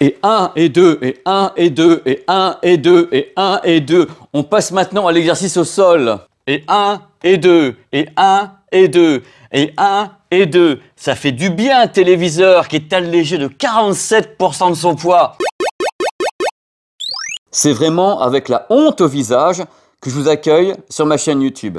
et 1 et 2 et 1 et 2 et 1 et 2 et 1 et 2. On passe maintenant à l'exercice au sol. Et 1 et 2 et 1 et 2 et 1 et 2. Ça fait du bien un téléviseur qui est allégé de 47% de son poids. C'est vraiment avec la honte au visage que je vous accueille sur ma chaîne YouTube.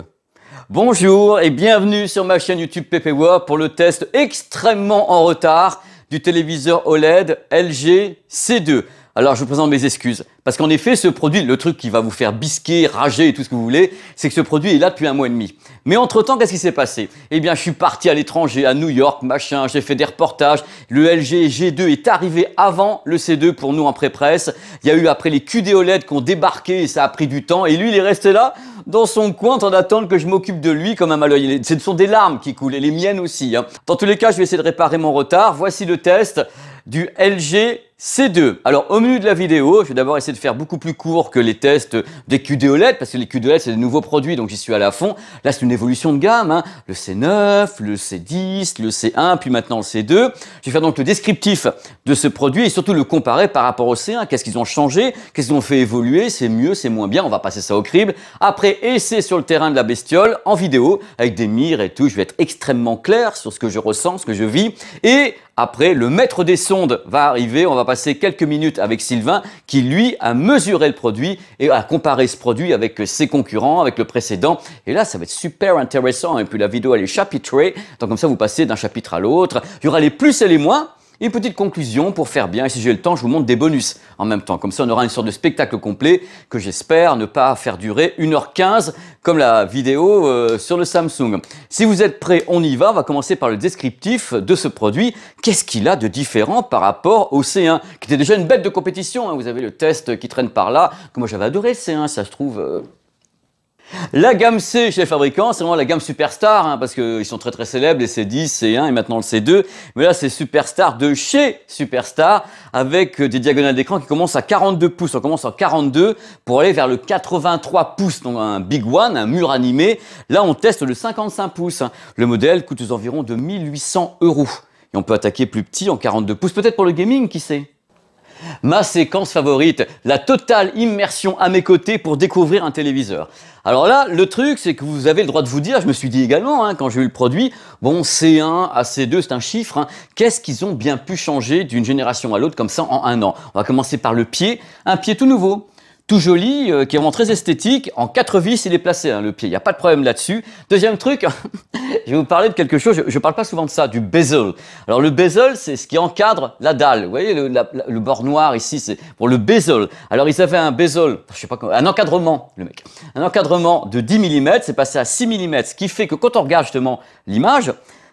Bonjour et bienvenue sur ma chaîne YouTube PPWA pour le test extrêmement en retard du téléviseur OLED LG C2. Alors je vous présente mes excuses. Parce qu'en effet, ce produit, le truc qui va vous faire bisquer, rager et tout ce que vous voulez, c'est que ce produit est là depuis un mois et demi. Mais entre-temps, qu'est-ce qui s'est passé Eh bien, je suis parti à l'étranger, à New York, machin, j'ai fait des reportages. Le LG G2 est arrivé avant le C2 pour nous en pré-presse. Il y a eu après les QD e OLED qui ont débarqué et ça a pris du temps. Et lui, il est resté là dans son coin en attendant que je m'occupe de lui comme un malheur. Ce sont des larmes qui coulaient, les miennes aussi. Hein. Dans tous les cas, je vais essayer de réparer mon retard. Voici le test du LG C2. Alors au menu de la vidéo, je vais d'abord essayer de faire beaucoup plus court que les tests des QD e parce que les QD e OLED c'est des nouveaux produits, donc j'y suis à la fond. Là c'est une évolution de gamme, hein. le C9, le C10, le C1, puis maintenant le C2. Je vais faire donc le descriptif de ce produit et surtout le comparer par rapport au C1. Qu'est-ce qu'ils ont changé Qu'est-ce qu'ils ont fait évoluer C'est mieux, c'est moins bien, on va passer ça au crible. Après, essayer sur le terrain de la bestiole, en vidéo, avec des mires et tout, je vais être extrêmement clair sur ce que je ressens, ce que je vis. Et après, le maître des sons va arriver, on va passer quelques minutes avec Sylvain qui lui a mesuré le produit et a comparé ce produit avec ses concurrents, avec le précédent. Et là, ça va être super intéressant. Et puis la vidéo, elle est chapitrée. Donc comme ça, vous passez d'un chapitre à l'autre. Il y aura les plus et les moins. Une petite conclusion pour faire bien, et si j'ai le temps, je vous montre des bonus en même temps. Comme ça, on aura une sorte de spectacle complet que j'espère ne pas faire durer 1h15 comme la vidéo euh, sur le Samsung. Si vous êtes prêts, on y va. On va commencer par le descriptif de ce produit. Qu'est-ce qu'il a de différent par rapport au C1, qui était déjà une bête de compétition. Hein. Vous avez le test qui traîne par là, que moi j'avais adoré le C1, ça se trouve... Euh, la gamme C chez les fabricants, c'est vraiment la gamme Superstar, hein, parce qu'ils sont très très célèbres, les C10, C1 et maintenant le C2. Mais là, c'est Superstar de chez Superstar, avec euh, des diagonales d'écran qui commencent à 42 pouces. On commence en 42 pour aller vers le 83 pouces, donc un big one, un mur animé. Là, on teste le 55 pouces. Le modèle coûte aux environs de 1800 euros. Et on peut attaquer plus petit en 42 pouces, peut-être pour le gaming, qui sait Ma séquence favorite, la totale immersion à mes côtés pour découvrir un téléviseur. Alors là, le truc, c'est que vous avez le droit de vous dire, je me suis dit également, hein, quand j'ai eu le produit, bon, C1, c 2 c'est un chiffre, hein. qu'est-ce qu'ils ont bien pu changer d'une génération à l'autre comme ça en un an On va commencer par le pied, un pied tout nouveau, tout joli, euh, qui est vraiment très esthétique. En quatre vis, il est placé, hein, le pied. Il n'y a pas de problème là-dessus. Deuxième truc, je vais vous parler de quelque chose. Je ne parle pas souvent de ça, du bezel. Alors, le bezel, c'est ce qui encadre la dalle. Vous voyez, le, bord noir ici, c'est pour le bezel. Alors, ils avaient un bezel, je sais pas comment, un encadrement, le mec. Un encadrement de 10 mm, c'est passé à 6 mm, ce qui fait que quand on regarde justement l'image,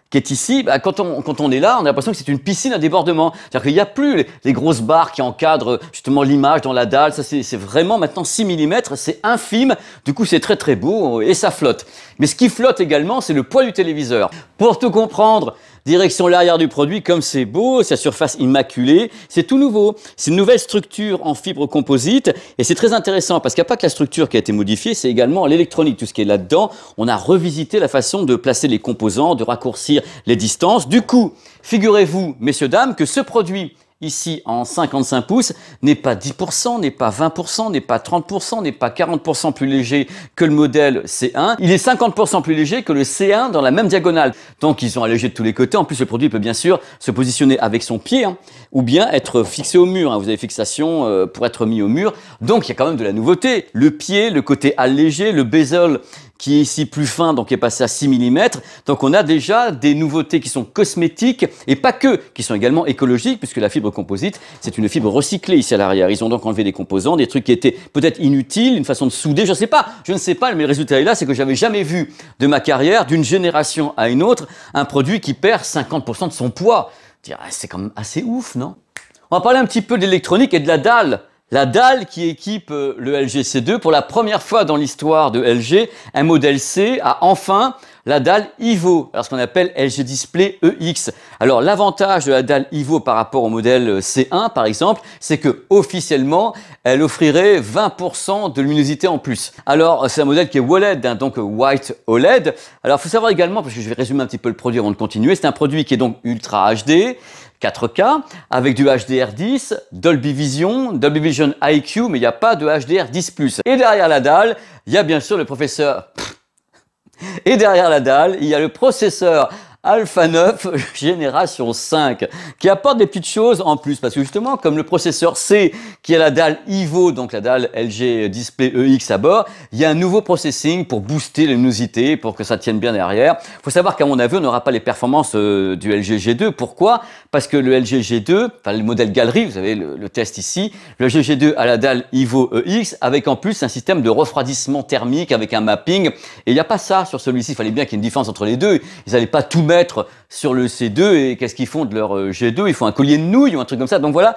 qui est ici, bah, quand, on, est là, on a l'impression que c'est une piscine à débordement. C'est-à-dire qu'il n'y a plus les, grosses barres qui encadrent justement l'image dans la dalle. Ça, c'est vraiment maintenant 6 mm, c'est infime. Du coup, c'est très très beau et ça flotte. Mais ce qui flotte également, c'est le poids du téléviseur. Pour tout comprendre, Direction l'arrière du produit, comme c'est beau, sa surface immaculée, c'est tout nouveau. C'est une nouvelle structure en fibre composite et c'est très intéressant parce qu'il n'y a pas que la structure qui a été modifiée, c'est également l'électronique, tout ce qui est là-dedans. On a revisité la façon de placer les composants, de raccourcir les distances. Du coup, figurez-vous, messieurs, dames, que ce produit ici en 55 pouces n'est pas 10%, n'est pas 20%, n'est pas 30%, n'est pas 40% plus léger que le modèle C1. Il est 50% plus léger que le C1 dans la même diagonale. Donc ils sont allégé de tous les côtés. En plus, le produit peut bien sûr se positionner avec son pied hein, ou bien être fixé au mur. Hein. Vous avez fixation euh, pour être mis au mur. Donc il y a quand même de la nouveauté. Le pied, le côté allégé, le bezel qui est ici plus fin, donc qui est passé à 6 mm. Donc on a déjà des nouveautés qui sont cosmétiques et pas que, qui sont également écologiques, puisque la fibre composite, c'est une fibre recyclée ici à l'arrière. Ils ont donc enlevé des composants, des trucs qui étaient peut-être inutiles, une façon de souder, je ne sais pas, je ne sais pas, mais le résultat est là, c'est que j'avais jamais vu de ma carrière, d'une génération à une autre, un produit qui perd 50% de son poids. C'est quand même assez ouf, non On va parler un petit peu de d'électronique et de la dalle. La dalle qui équipe euh, le LG c 2 pour la première fois dans l'histoire de LG, un modèle C a enfin la dalle IVO, alors ce qu'on appelle LG Display EX. Alors l'avantage de la dalle IVO par rapport au modèle euh, C1 par exemple, c'est que officiellement, elle offrirait 20% de luminosité en plus. Alors euh, c'est un modèle qui est OLED, hein, donc White OLED. Alors il faut savoir également, parce que je vais résumer un petit peu le produit avant de continuer, c'est un produit qui est donc Ultra HD, 4K, avec du HDR10, Dolby Vision, Dolby Vision IQ, mais il n'y a pas de HDR10+. Et derrière la dalle, il y a bien sûr le professeur... Et derrière la dalle, il y a le processeur Alpha 9 génération 5 qui apporte des petites choses en plus parce que justement comme le processeur C qui a la dalle IVO donc la dalle LG Display EX à bord, il y a un nouveau processing pour booster les luminosité pour que ça tienne bien derrière. Faut savoir qu'à mon avis, on n'aura pas les performances euh, du LG G2. Pourquoi Parce que le LG G2, enfin le modèle galerie, vous avez le, test ici, le LG G2 a la dalle IVO EX avec en plus un système de refroidissement thermique avec un mapping et il n'y a pas ça sur celui-ci, il fallait bien qu'il y ait une différence entre les deux. Ils n'allaient pas tout sur le C2 et qu'est-ce qu'ils font de leur euh, G2 Ils font un collier de nouilles ou un truc comme ça. Donc voilà,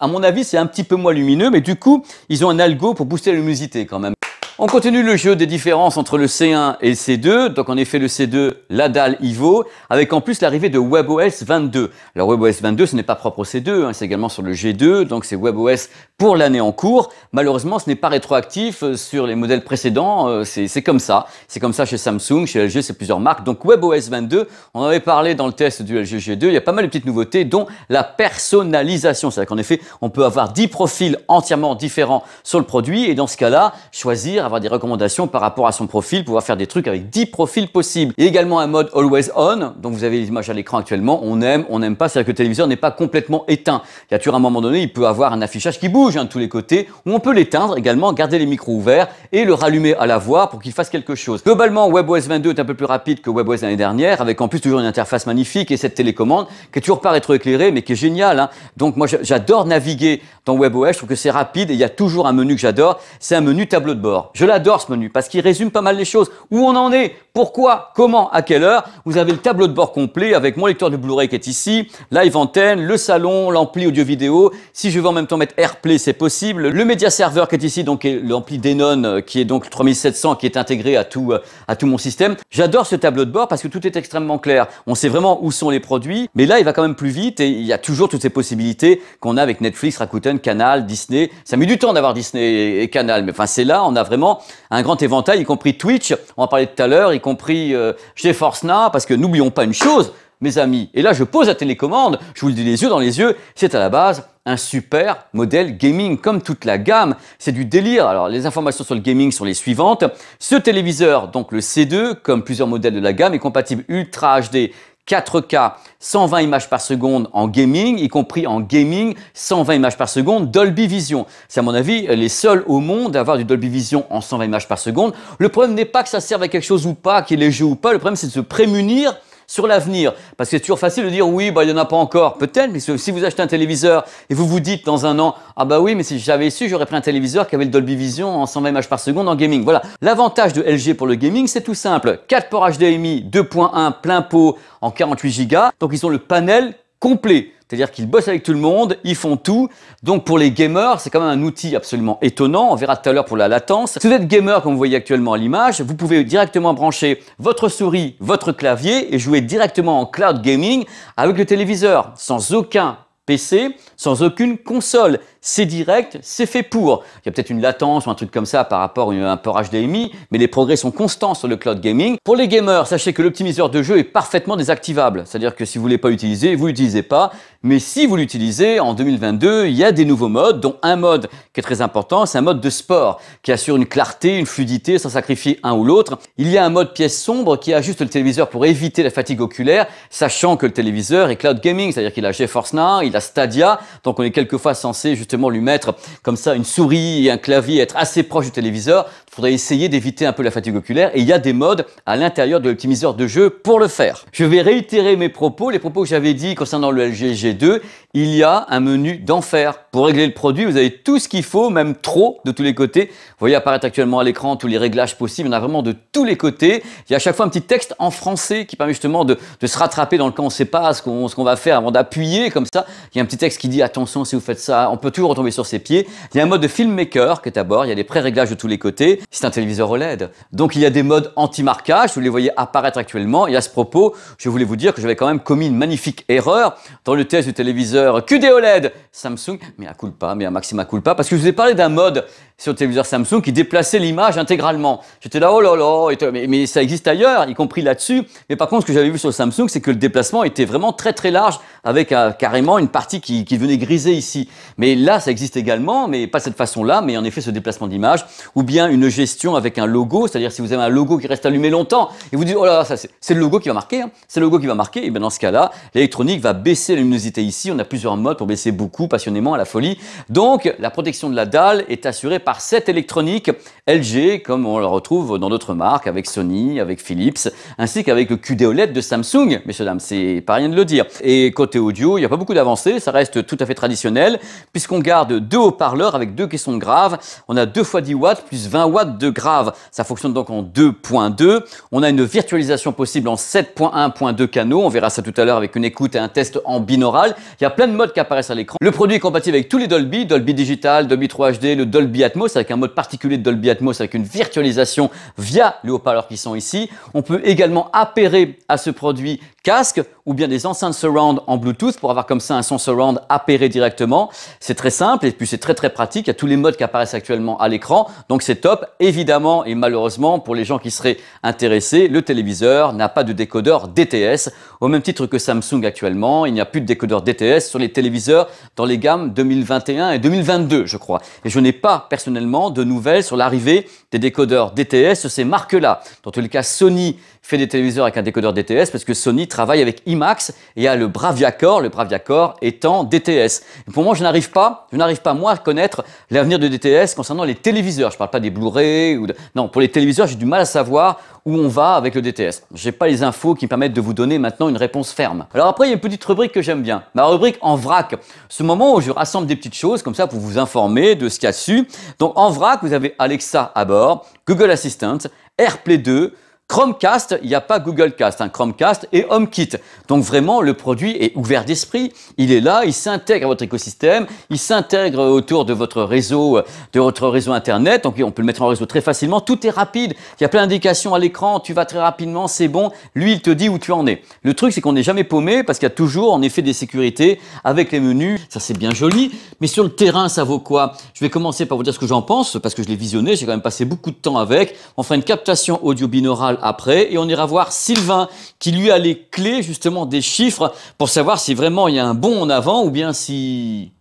à mon avis, c'est un petit peu moins lumineux, mais du coup, ils ont un algo pour booster la luminosité quand même. On continue le jeu des différences entre le C1 et le C2. Donc en effet le C2, la dalle IVO, avec en plus l'arrivée de WebOS 22. Alors WebOS 22, ce n'est pas propre au C2, hein, c'est également sur le G2, donc c'est WebOS pour l'année en cours. Malheureusement, ce n'est pas rétroactif euh, sur les modèles précédents, euh, c'est comme ça. C'est comme ça chez Samsung, chez LG, c'est plusieurs marques. Donc WebOS 22, on avait parlé dans le test du LG G2, il y a pas mal de petites nouveautés, dont la personnalisation. C'est-à-dire qu'en effet, on peut avoir 10 profils entièrement différents sur le produit, et dans ce cas-là, choisir avoir des recommandations par rapport à son profil, pouvoir faire des trucs avec 10 profils possibles. Et également un mode always on, donc vous avez les images à l'écran actuellement, on aime, on n'aime pas, c'est-à-dire que le téléviseur n'est pas complètement éteint. Il y a à un moment donné, il peut avoir un affichage qui bouge hein, de tous les côtés, où on peut l'éteindre également, garder les micros ouverts et le rallumer à la voix pour qu'il fasse quelque chose. Globalement, WebOS 22 est un peu plus rapide que WebOS l'année dernière, avec en plus toujours une interface magnifique et cette télécommande qui est toujours pas rétroéclairée, mais qui est géniale. Hein. Donc moi, j'adore naviguer dans WebOS, je trouve que c'est rapide et il y a toujours un menu que j'adore, c'est un menu tableau de bord. Je l'adore ce menu parce qu'il résume pas mal les choses. Où on en est, pourquoi, comment, à quelle heure. Vous avez le tableau de bord complet avec mon lecteur de Blu-ray qui est ici, live antenne, le salon, l'ampli audio vidéo. Si je veux en même temps mettre AirPlay, c'est possible. Le média serveur qui est ici, donc l'ampli Denon euh, qui est donc 3700 qui est intégré à tout, euh, à tout mon système. J'adore ce tableau de bord parce que tout est extrêmement clair. On sait vraiment où sont les produits, mais là il va quand même plus vite et il y a toujours toutes ces possibilités qu'on a avec Netflix, Rakuten, Canal, Disney. Ça met du temps d'avoir Disney et Canal, mais enfin c'est là, on a vraiment un grand éventail, y compris Twitch, on en parlait tout à l'heure, y compris euh, chez Forcena, parce que n'oublions pas une chose, mes amis, et là je pose la télécommande, je vous le dis les yeux dans les yeux, c'est à la base un super modèle gaming, comme toute la gamme. C'est du délire. Alors, les informations sur le gaming sont les suivantes. Ce téléviseur, donc le C2, comme plusieurs modèles de la gamme, est compatible Ultra HD 4K, 120 images par seconde en gaming, y compris en gaming, 120 images par seconde, Dolby Vision. C'est à mon avis les seuls au monde à avoir du Dolby Vision en 120 images par seconde. Le problème n'est pas que ça serve à quelque chose ou pas, qu'il est léger ou pas, le problème c'est de se prémunir sur l'avenir. Parce que c'est toujours facile de dire oui, bah, il n'y en a pas encore. Peut-être, mais si vous achetez un téléviseur et vous vous dites dans un an, ah bah oui, mais si j'avais su, j'aurais pris un téléviseur qui avait le Dolby Vision en 120 images par seconde en gaming. Voilà. L'avantage de LG pour le gaming, c'est tout simple. 4 ports HDMI 2.1 plein pot en 48 gigas Donc ils ont le panel complet. C'est-à-dire qu'ils bossent avec tout le monde, ils font tout. Donc pour les gamers, c'est quand même un outil absolument étonnant. On verra tout à l'heure pour la latence. Si vous êtes gamer, comme vous voyez actuellement à l'image, vous pouvez directement brancher votre souris, votre clavier et jouer directement en cloud gaming avec le téléviseur, sans aucun PC, sans aucune console c'est direct, c'est fait pour. Il y a peut-être une latence ou un truc comme ça par rapport à un port HDMI, mais les progrès sont constants sur le cloud gaming. Pour les gamers, sachez que l'optimiseur de jeu est parfaitement désactivable. C'est-à-dire que si vous ne voulez pas l'utiliser, vous l'utilisez pas. Mais si vous l'utilisez, en 2022, il y a des nouveaux modes, dont un mode qui est très important, c'est un mode de sport, qui assure une clarté, une fluidité sans sacrifier un ou l'autre. Il y a un mode pièce sombre qui ajuste le téléviseur pour éviter la fatigue oculaire, sachant que le téléviseur est cloud gaming, c'est-à-dire qu'il a GeForce Now, il a Stadia, donc on est quelquefois censé lui mettre comme ça une souris et un clavier, être assez proche du téléviseur il faudrait essayer d'éviter un peu la fatigue oculaire et il y a des modes à l'intérieur de l'optimiseur de jeu pour le faire. Je vais réitérer mes propos, les propos que j'avais dit concernant le LG G2, il y a un menu d'enfer. Pour régler le produit, vous avez tout ce qu'il faut, même trop de tous les côtés. Vous voyez apparaître actuellement à l'écran tous les réglages possibles, il y en a vraiment de tous les côtés. Il y a à chaque fois un petit texte en français qui permet justement de, se rattraper dans le cas où on ne sait pas ce qu'on va faire avant d'appuyer comme ça. Il y a un petit texte qui dit attention si vous faites ça, on peut toujours retomber sur ses pieds. Il y a un mode de filmmaker qui est à bord, il y a des pré-réglages de tous les côtés c'est un téléviseur OLED. Donc il y a des modes anti-marquage, vous les voyez apparaître actuellement. Et à ce propos, je voulais vous dire que j'avais quand même commis une magnifique erreur dans le test du téléviseur QD OLED Samsung, mais à culpa, mais à maxima culpa, parce que je vous ai parlé d'un mode sur le téléviseur Samsung qui déplaçait l'image intégralement. J'étais là, oh là là, mais, ça existe ailleurs, y compris là-dessus. Mais par contre, ce que j'avais vu sur le Samsung, c'est que le déplacement était vraiment très très large, avec euh, carrément une partie qui, qui venait griser ici. Mais là, ça existe également, mais pas de cette façon-là, mais en effet ce déplacement d'image, ou bien une gestion avec un logo, c'est-à-dire si vous avez un logo qui reste allumé longtemps et vous dites oh là là, c'est le logo qui va marquer, hein. c'est le logo qui va marquer, et bien dans ce cas-là, l'électronique va baisser la luminosité ici. On a plusieurs modes pour baisser beaucoup, passionnément, à la folie. Donc la protection de la dalle est assurée par cette électronique LG, comme on la retrouve dans d'autres marques, avec Sony, avec Philips, ainsi qu'avec le QD OLED de Samsung. Messieurs, dames, c'est pas rien de le dire. Et côté audio, il n'y a pas beaucoup d'avancées, ça reste tout à fait traditionnel, puisqu'on garde deux haut-parleurs avec deux caissons de graves On a 2 fois 10 watts plus 20 watts de grave. Ça fonctionne donc en 2.2. On a une virtualisation possible en 7.1.2 canaux. On verra ça tout à l'heure avec une écoute et un test en binaural. Il y a plein de modes qui apparaissent à l'écran. Le produit est compatible avec tous les Dolby, Dolby Digital, Dolby 3HD, le Dolby Atmos avec un mode particulier de Dolby Atmos avec une virtualisation via les haut-parleurs qui sont ici. On peut également appairer à ce produit casque ou bien des enceintes surround en Bluetooth pour avoir comme ça un son surround appairé directement. C'est très simple et puis c'est très très pratique. Il y a tous les modes qui apparaissent actuellement à l'écran. Donc c'est top évidemment et malheureusement pour les gens qui seraient intéressés, le téléviseur n'a pas de décodeur DTS. Au même titre que Samsung actuellement, il n'y a plus de décodeur DTS sur les téléviseurs dans les gammes 2021 et 2022, je crois. Et je n'ai pas personnellement de nouvelles sur l'arrivée des décodeurs DTS sur ces marques-là. Dans tous les cas, Sony fait des téléviseurs avec un décodeur DTS parce que Sony travaille avec IMAX et a le Bravia Core, le Bravia Core étant DTS. pour moi, je n'arrive pas, je n'arrive pas moi à connaître l'avenir de DTS concernant les téléviseurs. Je ne parle pas des Blu-ray ou de... non, pour les téléviseurs, j'ai du mal à savoir où on va avec le DTS. Je n'ai pas les infos qui me permettent de vous donner maintenant une réponse ferme. Alors après, il y a une petite rubrique que j'aime bien. Ma rubrique en vrac. Ce moment où je rassemble des petites choses comme ça pour vous informer de ce qu'il y a su. Donc en vrac, vous avez Alexa à bord, Google Assistant, AirPlay 2, Chromecast, il n'y a pas Google Cast, un hein. Chromecast et HomeKit. Donc vraiment, le produit est ouvert d'esprit, il est là, il s'intègre à votre écosystème, il s'intègre autour de votre réseau, de votre réseau Internet, donc on peut le mettre en réseau très facilement, tout est rapide, il y a plein d'indications à l'écran, tu vas très rapidement, c'est bon, lui il te dit où tu en es. Le truc c'est qu'on n'est jamais paumé parce qu'il y a toujours en effet des sécurités avec les menus, ça c'est bien joli, mais sur le terrain ça vaut quoi Je vais commencer par vous dire ce que j'en pense, parce que je l'ai visionné, j'ai quand même passé beaucoup de temps avec, on fera une captation audio binaural après et on ira voir Sylvain qui lui a les clés justement des chiffres pour savoir si vraiment il y a un bon en avant ou bien si...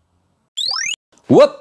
Hop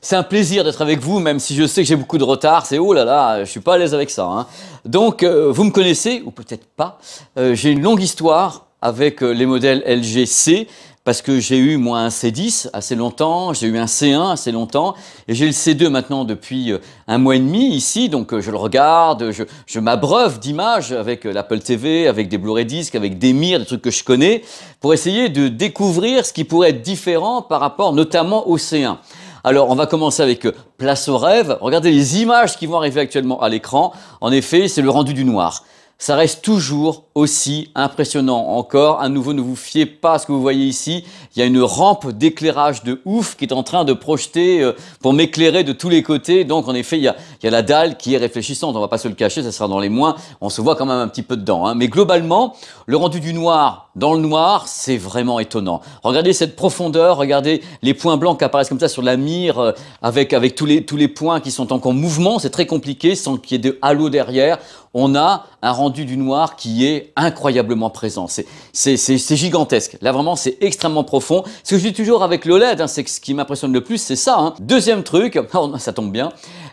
c'est un plaisir d'être avec vous, même si je sais que j'ai beaucoup de retard. C'est oh là là, je suis pas à l'aise avec ça. Hein. Donc, euh, vous me connaissez, ou peut-être pas. Euh, j'ai une longue histoire avec euh, les modèles LGC parce que j'ai eu moi un C10 assez longtemps, j'ai eu un C1 assez longtemps, et j'ai le C2 maintenant depuis euh, un mois et demi ici, donc euh, je le regarde, je, m'abreuve d'images avec euh, l'Apple TV, avec des Blu-ray disques, avec des mirs, des trucs que je connais, pour essayer de découvrir ce qui pourrait être différent par rapport notamment au C1. Alors, on va commencer avec Place au rêve. Regardez les images qui vont arriver actuellement à l'écran. En effet, c'est le rendu du noir ça reste toujours aussi impressionnant. Encore, à nouveau, ne vous fiez pas à ce que vous voyez ici. Il y a une rampe d'éclairage de ouf qui est en train de projeter euh, pour m'éclairer de tous les côtés. Donc, en effet, il y, a, la dalle qui est réfléchissante. On va pas se le cacher, ça sera dans les moins. On se voit quand même un petit peu dedans. Hein. Mais globalement, le rendu du noir dans le noir, c'est vraiment étonnant. Regardez cette profondeur. Regardez les points blancs qui apparaissent comme ça sur la mire euh, avec, avec tous, les, tous les points qui sont encore en mouvement. C'est très compliqué sans qu'il y ait de halo derrière on a un rendu du noir qui est incroyablement présent. C'est gigantesque. Là, vraiment, c'est extrêmement profond. Ce que je dis toujours avec le LED, hein, c'est ce qui m'impressionne le plus, c'est ça. Hein. Deuxième truc, oh, ça tombe bien,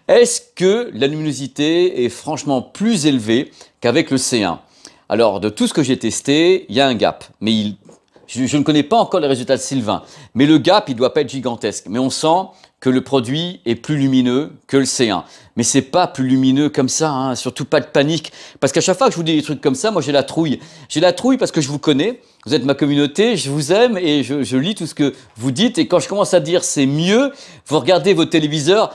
est-ce que la luminosité est franchement plus élevée qu'avec le C1 alors, de tout ce que j'ai testé, il y a un gap, mais je, ne connais pas encore les résultats de Sylvain, mais le gap, il ne doit pas être gigantesque. Mais on sent que le produit est plus lumineux que le C1. Mais c'est pas plus lumineux comme ça, hein, surtout pas de panique. Parce qu'à chaque fois que je vous dis des trucs comme ça, moi j'ai la trouille. J'ai la trouille parce que je vous connais, vous êtes ma communauté, je vous aime et je, lis tout ce que vous dites. Et quand je commence à dire c'est mieux, vous regardez vos téléviseurs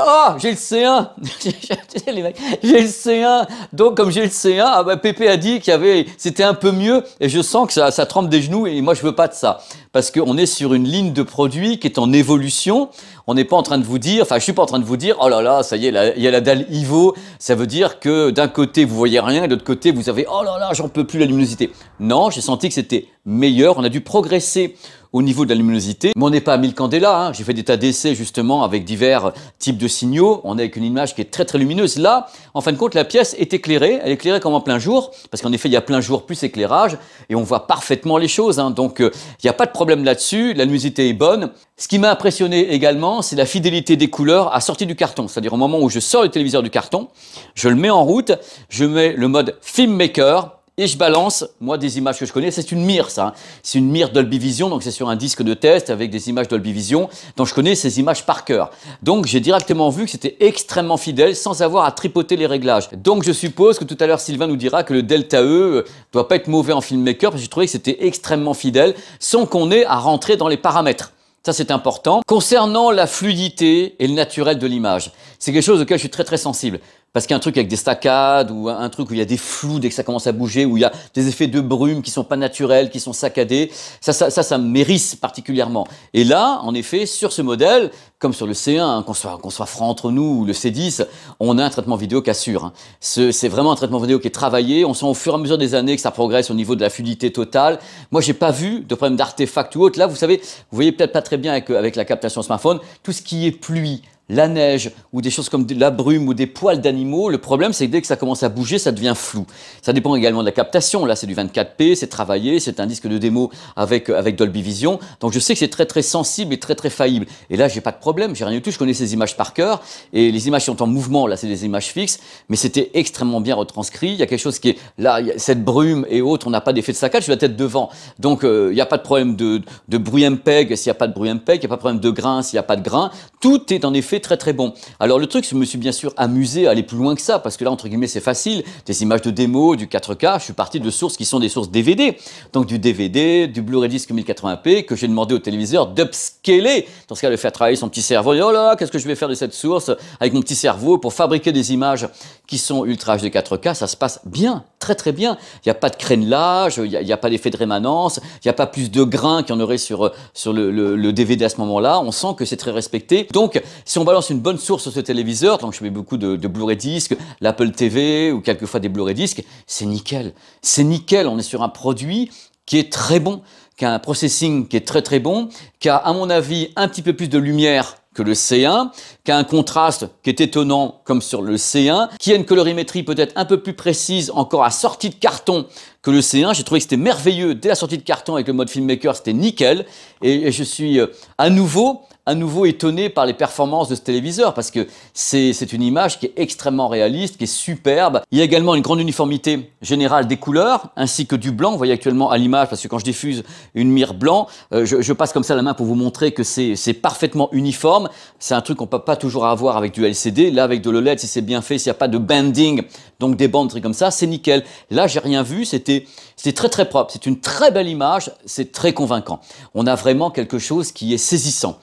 ah, oh, j'ai le C1 J'ai le C1 Donc, comme j'ai le C1, ah bah, Pépé a dit qu'il avait, c'était un peu mieux, et je sens que ça, trempe des genoux, et moi, je ne veux pas de ça. Parce qu'on est sur une ligne de produit qui est en évolution. On n'est pas en train de vous dire, enfin, je suis pas en train de vous dire, oh là là, ça y est, il y a la dalle IVO. Ça veut dire que d'un côté, vous voyez rien, et de l'autre côté, vous avez, oh là là, j'en peux plus la luminosité. Non, j'ai senti que c'était meilleur. On a dû progresser au niveau de la luminosité. Mais on n'est pas à 1000 candela. Hein. J'ai fait des tas d'essais justement avec divers types de signaux. On est avec une image qui est très très lumineuse. Là, en fin de compte, la pièce est éclairée. Elle est éclairée comme en plein jour, parce qu'en effet, il y a plein jour plus éclairage et on voit parfaitement les choses. Hein. Donc, euh, il n'y a pas de problème là-dessus. La luminosité est bonne. Ce qui m'a impressionné également, c'est la fidélité des couleurs à sortie du carton. C'est-à-dire au moment où je sors le téléviseur du carton, je le mets en route, je mets le mode filmmaker et je balance, moi, des images que je connais. C'est une mire, ça. Hein. C'est une mire Dolby donc c'est sur un disque de test avec des images Dolby Vision. Donc je connais ces images par cœur. Donc j'ai directement vu que c'était extrêmement fidèle sans avoir à tripoter les réglages. Donc je suppose que tout à l'heure Sylvain nous dira que le Delta E euh, doit pas être mauvais en filmmaker parce que j'ai trouvé que c'était extrêmement fidèle sans qu'on ait à rentrer dans les paramètres. Ça, c'est important. Concernant la fluidité et le naturel de l'image, c'est quelque chose auquel je suis très très sensible. Parce qu'un truc avec des staccades ou un truc où il y a des flous dès que ça commence à bouger, où il y a des effets de brume qui sont pas naturels, qui sont saccadés, ça, ça, ça, ça mérisse particulièrement. Et là, en effet, sur ce modèle, comme sur le C1, hein, qu'on soit, qu'on soit franc entre nous, ou le C10, on a un traitement vidéo qui assure. Hein. C'est vraiment un traitement vidéo qui est travaillé. On sent au fur et à mesure des années que ça progresse au niveau de la fluidité totale. Moi, j'ai pas vu de problème d'artefact ou autre. Là, vous savez, vous voyez peut-être pas très bien avec, avec la captation smartphone, tout ce qui est pluie, la neige ou des choses comme la brume ou des poils d'animaux, le problème c'est que dès que ça commence à bouger, ça devient flou. Ça dépend également de la captation. Là, c'est du 24p, c'est travaillé, c'est un disque de démo avec, euh, avec Dolby Vision. Donc je sais que c'est très très sensible et très très faillible. Et là, j'ai pas de problème, j'ai rien du tout, je connais ces images par cœur et les images sont en mouvement, là, c'est des images fixes, mais c'était extrêmement bien retranscrit. Il y a quelque chose qui est là, cette brume et autres, on n'a pas d'effet de saccade je suis la tête devant. Donc euh, il n'y a pas de problème de, de bruit MPEG s'il n'y a pas de bruit MPEG, il n'y a pas de problème de grain s'il n'y a pas de grain. Tout est en effet très très bon. Alors le truc, je me suis bien sûr amusé à aller plus loin que ça, parce que là, entre guillemets, c'est facile. Des images de démo, du 4K, je suis parti de sources qui sont des sources DVD. Donc du DVD, du Blu-ray disque 1080p, que j'ai demandé au téléviseur d'upscaler. Dans ce cas, de faire travailler son petit cerveau. oh là, qu'est-ce que je vais faire de cette source avec mon petit cerveau pour fabriquer des images qui sont ultra HD 4K Ça se passe bien, très très bien. Il n'y a pas de crénelage, il n'y a, pas d'effet de rémanence, il n'y a pas plus de grains qu'il y en aurait sur, euh, sur le, le DVD à ce moment-là. On sent que c'est très respecté. Donc, si on balance une bonne source sur ce téléviseur, donc je mets beaucoup de, Blu-ray disques, l'Apple TV ou quelquefois des Blu-ray disques, c'est nickel. C'est nickel, on est sur un produit qui est très bon, qui a un processing qui est très très bon, qui a à mon avis un petit peu plus de lumière que le C1, qui a un contraste qui est étonnant comme sur le C1, qui a une colorimétrie peut-être un peu plus précise encore à sortie de carton que le C1. J'ai trouvé que c'était merveilleux dès la sortie de carton avec le mode filmmaker, c'était nickel. et je suis euh, à nouveau à nouveau étonné par les performances de ce téléviseur parce que c'est une image qui est extrêmement réaliste, qui est superbe. Il y a également une grande uniformité générale des couleurs ainsi que du blanc. Vous voyez actuellement à l'image parce que quand je diffuse une mire blanc, euh, je, je, passe comme ça la main pour vous montrer que c'est parfaitement uniforme. C'est un truc qu'on peut pas toujours avoir avec du LCD. Là avec de l'OLED, si c'est bien fait, s'il n'y a pas de banding, donc des bandes comme ça, c'est nickel. Là j'ai rien vu, c'était très très propre. C'est une très belle image, c'est très convaincant. On a vraiment quelque chose qui est saisissant.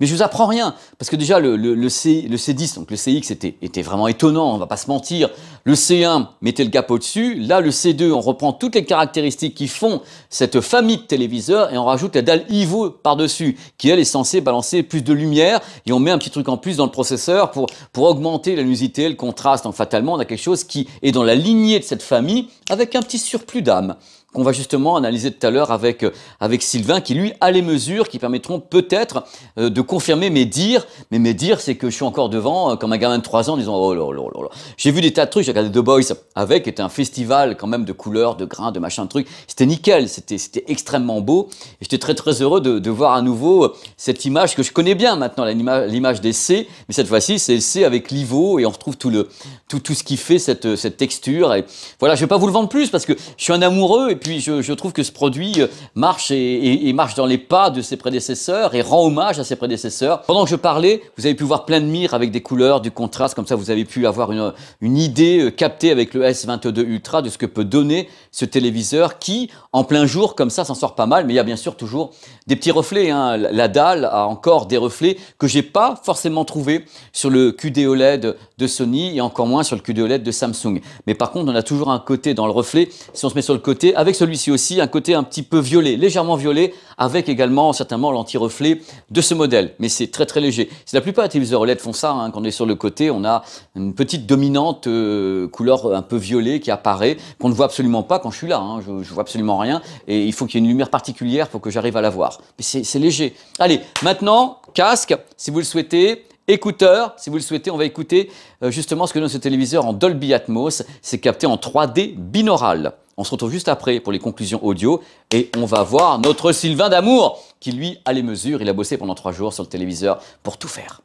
Mais je vous apprends rien, parce que déjà le, C, 10 donc le CX était, vraiment étonnant, on va pas se mentir. Le C1 mettait le gap au-dessus, là le C2, on reprend toutes les caractéristiques qui font cette famille de téléviseurs et on rajoute la dalle IVO par-dessus, qui elle est censée balancer plus de lumière et on met un petit truc en plus dans le processeur pour, pour augmenter la luminosité, le contraste. Donc fatalement, on a quelque chose qui est dans la lignée de cette famille avec un petit surplus d'âme qu'on va justement analyser tout à l'heure avec, euh, avec Sylvain, qui lui a les mesures qui permettront peut-être euh, de confirmer mes dires. Mais mes dires, c'est que je suis encore devant, euh, comme un gamin de 3 ans, en disant Oh J'ai vu des tas de trucs, j'ai regardé The Boys avec, qui un festival quand même de couleurs, de grains, de machin, de trucs. C'était nickel, c'était extrêmement beau. Et j'étais très très heureux de, voir à nouveau cette image que je connais bien maintenant, l'image des C. Mais cette fois-ci, c'est C avec l'IVO et on retrouve tout, le, tout, tout ce qui fait cette, cette texture. Et voilà, je ne vais pas vous le vendre plus parce que je suis un amoureux puis je, trouve que ce produit euh, marche et, marche dans les pas de ses prédécesseurs et rend hommage à ses prédécesseurs. Pendant que je parlais, vous avez pu voir plein de mires avec des couleurs, du contraste, comme ça vous avez pu avoir une, idée euh, captée avec le S22 Ultra de ce que peut donner ce téléviseur qui, en plein jour, comme ça, s'en sort pas mal, mais il y a bien sûr toujours des petits reflets. Hein. La dalle a encore des reflets que j'ai pas forcément trouvé sur le QD OLED de Sony et encore moins sur le QD e OLED de Samsung. Mais par contre, on a toujours un côté dans le reflet, si on se met sur le côté, avec celui-ci aussi, un côté un petit peu violet, légèrement violet, avec également certainement l'anti-reflet de ce modèle. Mais c'est très très léger. C'est la plupart des téléviseurs OLED font ça, hein, quand on est sur le côté, on a une petite dominante euh, couleur un peu violet qui apparaît, qu'on ne voit absolument pas quand je suis là, hein. je, je vois absolument rien, et il faut qu'il y ait une lumière particulière pour que j'arrive à la voir. Mais c'est léger. Allez, maintenant, casque, si vous le souhaitez, écouteurs. Si vous le souhaitez, on va écouter euh, justement ce que donne ce téléviseur en Dolby Atmos. C'est capté en 3D binaural. On se retrouve juste après pour les conclusions audio et on va voir notre Sylvain d'amour qui lui a les mesures. Il a bossé pendant trois jours sur le téléviseur pour tout faire.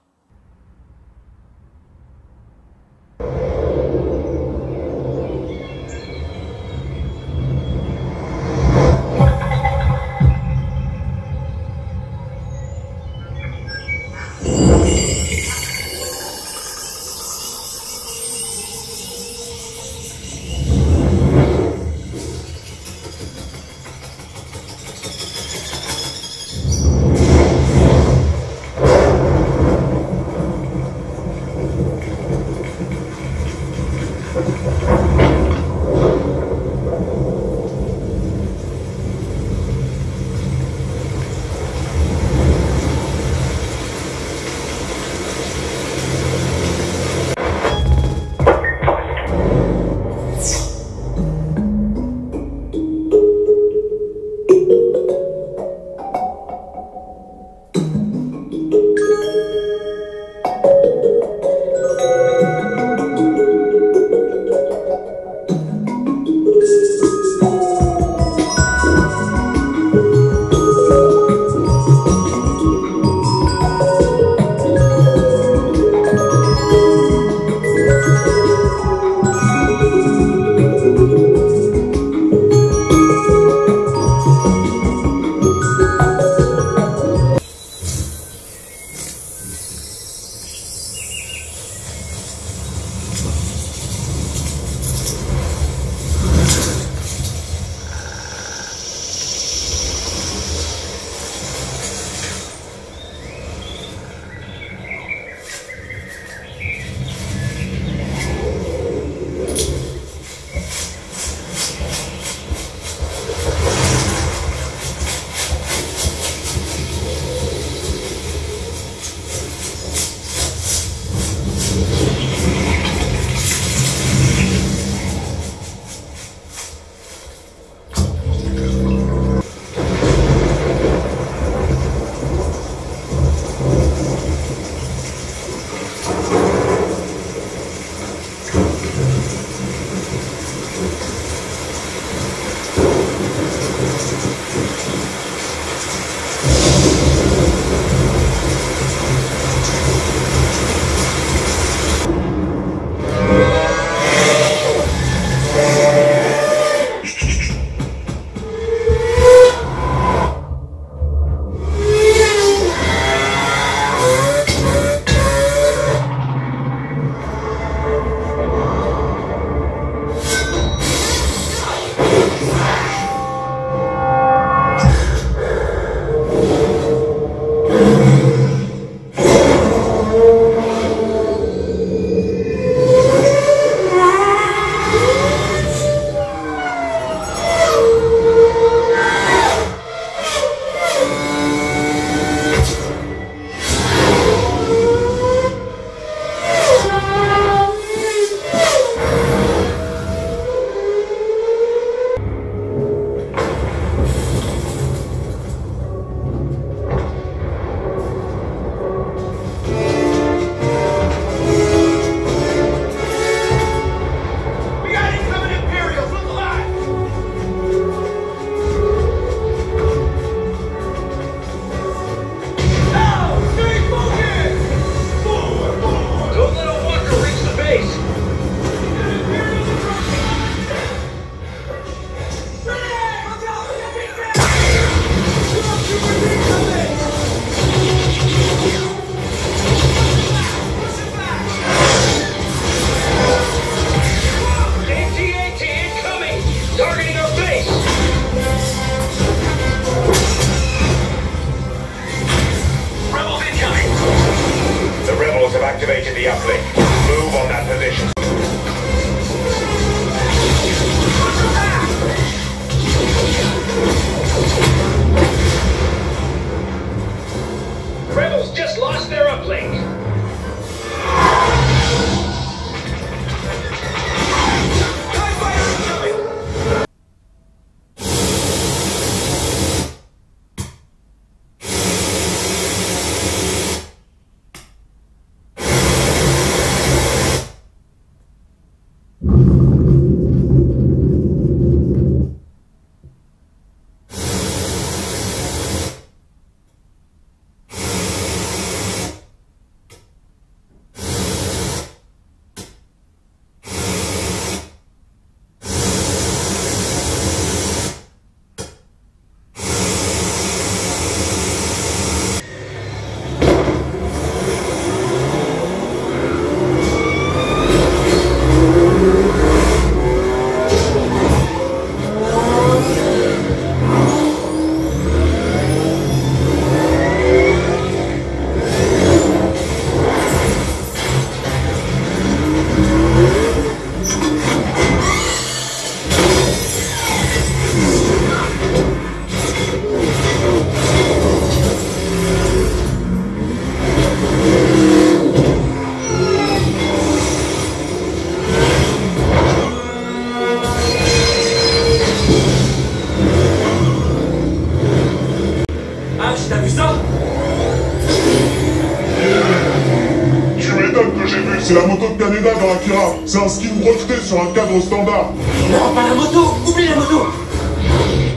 cadre standard. Non, pas la moto Oublie la moto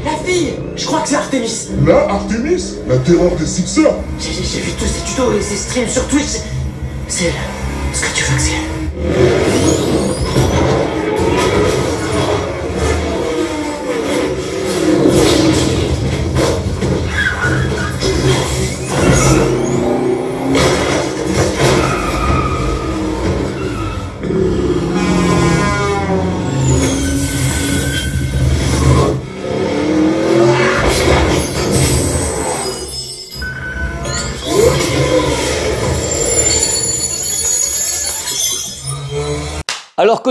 La fille Je crois que c'est Artemis. La Artemis La terreur des Sixers J'ai vu tous ces tutos et ces streams sur Twitch. C'est elle. Ce que tu veux que c'est